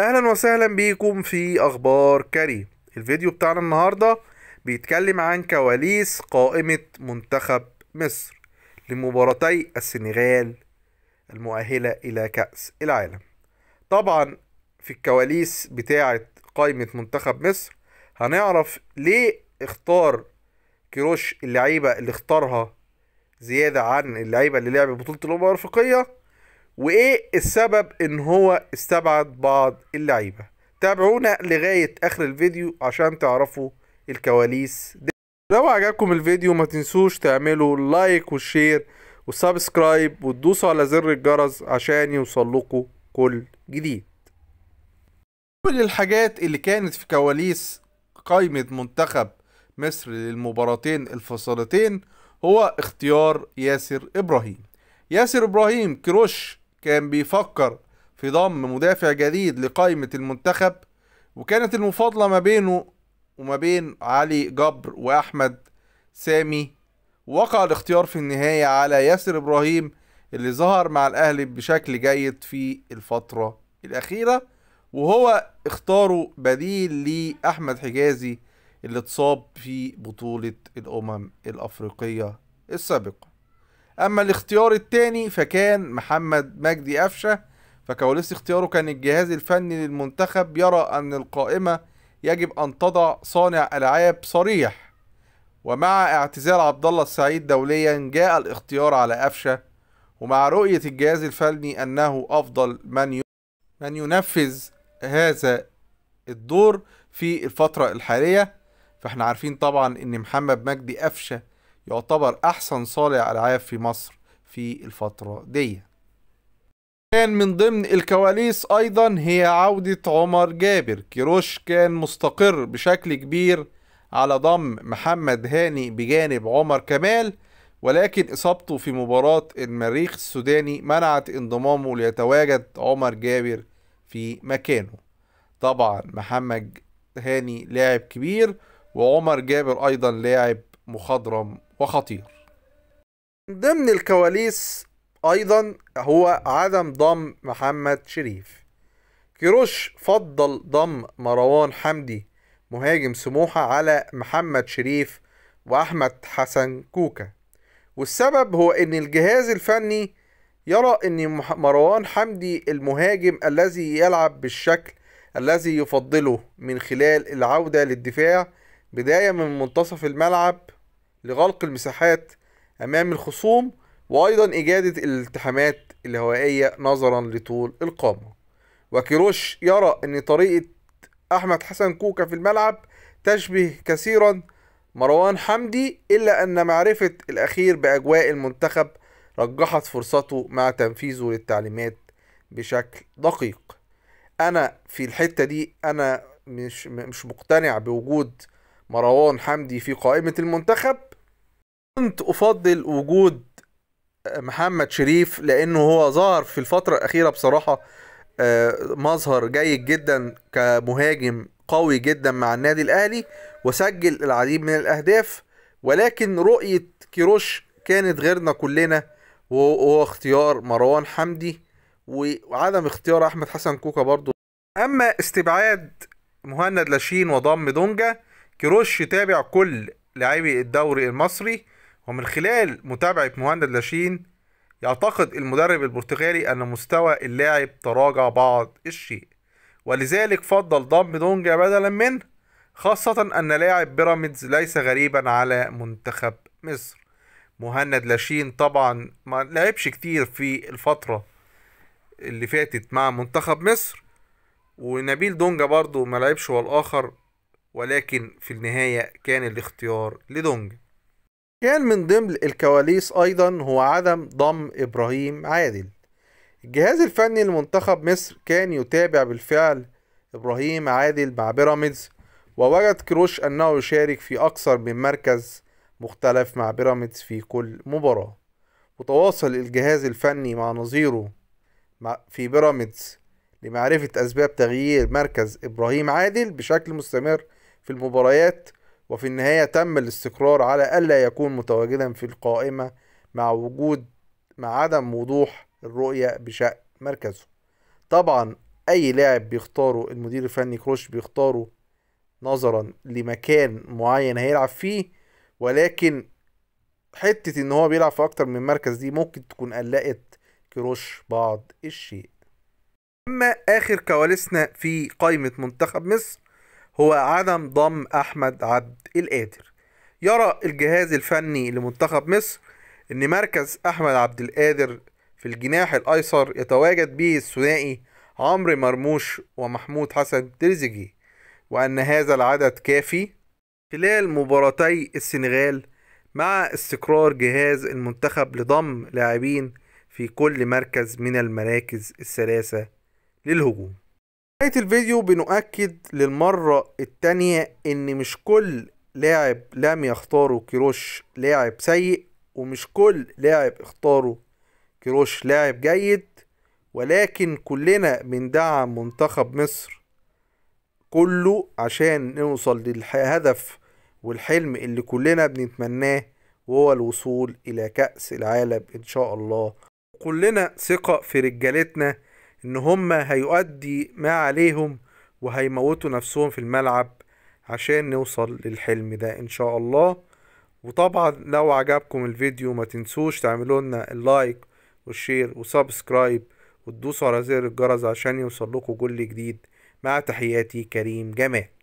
اهلا وسهلا بيكم في اخبار كاري الفيديو بتاعنا النهارده بيتكلم عن كواليس قائمة منتخب مصر لمباراتي السنغال المؤهلة الى كأس العالم طبعا في الكواليس بتاعة قائمة منتخب مصر هنعرف ليه اختار كيروش اللعيبة اللي اختارها زيادة عن اللعيبة اللي لعبت بطولة الأمم الأفريقية وايه السبب ان هو استبعد بعض اللعيبه تابعونا لغايه اخر الفيديو عشان تعرفوا الكواليس دي لو عجبكم الفيديو ما تنسوش تعملوا لايك وشير وسبسكرايب وتدوسوا على زر الجرس عشان يوصلكوا كل جديد كل الحاجات اللي كانت في كواليس قائمة منتخب مصر للمباراتين الفصلتين هو اختيار ياسر إبراهيم ياسر إبراهيم كروش كان بيفكر في ضم مدافع جديد لقائمة المنتخب وكانت المفاضلة ما بينه وما بين علي جبر وأحمد سامي وقع الاختيار في النهاية على ياسر إبراهيم اللي ظهر مع الأهلي بشكل جيد في الفترة الأخيرة وهو اختاره بديل لأحمد حجازي اللي اتصاب في بطولة الأمم الأفريقية السابقة اما الاختيار الثاني فكان محمد مجدي قفشه فكواليس اختياره كان الجهاز الفني للمنتخب يرى ان القائمه يجب ان تضع صانع العاب صريح ومع اعتزال عبد الله السعيد دوليا جاء الاختيار على قفشه ومع رؤيه الجهاز الفني انه افضل من من ينفذ هذا الدور في الفتره الحاليه فاحنا عارفين طبعا ان محمد مجدي قفشه يعتبر أحسن صالع ألعاب في مصر في الفترة دي كان من ضمن الكواليس أيضا هي عودة عمر جابر كيروش كان مستقر بشكل كبير على ضم محمد هاني بجانب عمر كمال ولكن إصابته في مباراة المريخ السوداني منعت انضمامه ليتواجد عمر جابر في مكانه طبعا محمد هاني لاعب كبير وعمر جابر أيضا لاعب مخضرم وخطير ضمن الكواليس أيضا هو عدم ضم محمد شريف كيروش فضل ضم مروان حمدي مهاجم سموحة على محمد شريف وأحمد حسن كوكا والسبب هو إن الجهاز الفني يرى إن مروان حمدي المهاجم الذي يلعب بالشكل الذي يفضله من خلال العودة للدفاع بداية من منتصف الملعب لغلق المساحات أمام الخصوم وأيضا إجادة الالتحامات الهوائية نظرا لطول القامة وكيروش يرى أن طريقة أحمد حسن كوكا في الملعب تشبه كثيرا مروان حمدي إلا أن معرفة الأخير بأجواء المنتخب رجحت فرصته مع تنفيذه للتعليمات بشكل دقيق أنا في الحتة دي أنا مش مش مقتنع بوجود مروان حمدي في قائمة المنتخب كنت افضل وجود محمد شريف لانه هو ظهر في الفتره الاخيره بصراحه آه، مظهر جيد جدا كمهاجم قوي جدا مع النادي الاهلي وسجل العديد من الاهداف ولكن رؤيه كيروش كانت غيرنا كلنا وهو اختيار مروان حمدي وعدم اختيار احمد حسن كوكا برضو اما استبعاد مهند لاشين وضم دونجا كيروش يتابع كل لاعبي الدوري المصري ومن خلال متابعة مهند لاشين يعتقد المدرب البرتغالي أن مستوى اللاعب تراجع بعض الشيء ولذلك فضل ضم دونجا بدلا منه خاصة أن لاعب بيراميدز ليس غريبا على منتخب مصر مهند لاشين طبعا ما لعبش كتير في الفترة اللي فاتت مع منتخب مصر ونبيل دونجا برضو ما لعبش هو الآخر ولكن في النهاية كان الاختيار لدونجا كان من ضمن الكواليس أيضا هو عدم ضم إبراهيم عادل الجهاز الفني لمنتخب مصر كان يتابع بالفعل إبراهيم عادل مع بيراميدز ووجد كروش أنه يشارك في أكثر من مركز مختلف مع بيراميدز في كل مباراة وتواصل الجهاز الفني مع نظيره في بيراميدز لمعرفة أسباب تغيير مركز إبراهيم عادل بشكل مستمر في المباريات وفي النهاية تم الاستقرار على ألا يكون متواجدا في القائمة مع وجود مع عدم وضوح الرؤية بشأن مركزه طبعا أي لاعب بيختاره المدير الفني كروش بيختاره نظرا لمكان معين هيلعب فيه ولكن حتة ان هو بيلعب في اكتر من مركز دي ممكن تكون قلقت كروش بعض الشيء اما اخر كواليسنا في قائمة منتخب مصر هو عدم ضم أحمد عبد القادر يرى الجهاز الفني لمنتخب مصر أن مركز أحمد عبد القادر في الجناح الأيسر يتواجد به الثنائي عمرو مرموش ومحمود حسن تريزيجيه وأن هذا العدد كافي خلال مباراتي السنغال مع استقرار جهاز المنتخب لضم لاعبين في كل مركز من المراكز الثلاثة للهجوم نهاية الفيديو بنؤكد للمرة التانية ان مش كل لاعب لم يختاره كيروش لاعب سيء ومش كل لاعب اختاره كيروش لاعب جيد ولكن كلنا بندعم منتخب مصر كله عشان نوصل للهدف والحلم اللي كلنا بنتمناه وهو الوصول الى كأس العالم ان شاء الله كلنا ثقة في رجالتنا ان هما هيؤدي ما عليهم وهيموتوا نفسهم في الملعب عشان نوصل للحلم ده ان شاء الله وطبعا لو عجبكم الفيديو ما تنسوش تعملوا لنا اللايك والشير وسبسكرايب وتدوسوا على زر الجرس عشان يوصل لكم كل جديد مع تحياتي كريم جمال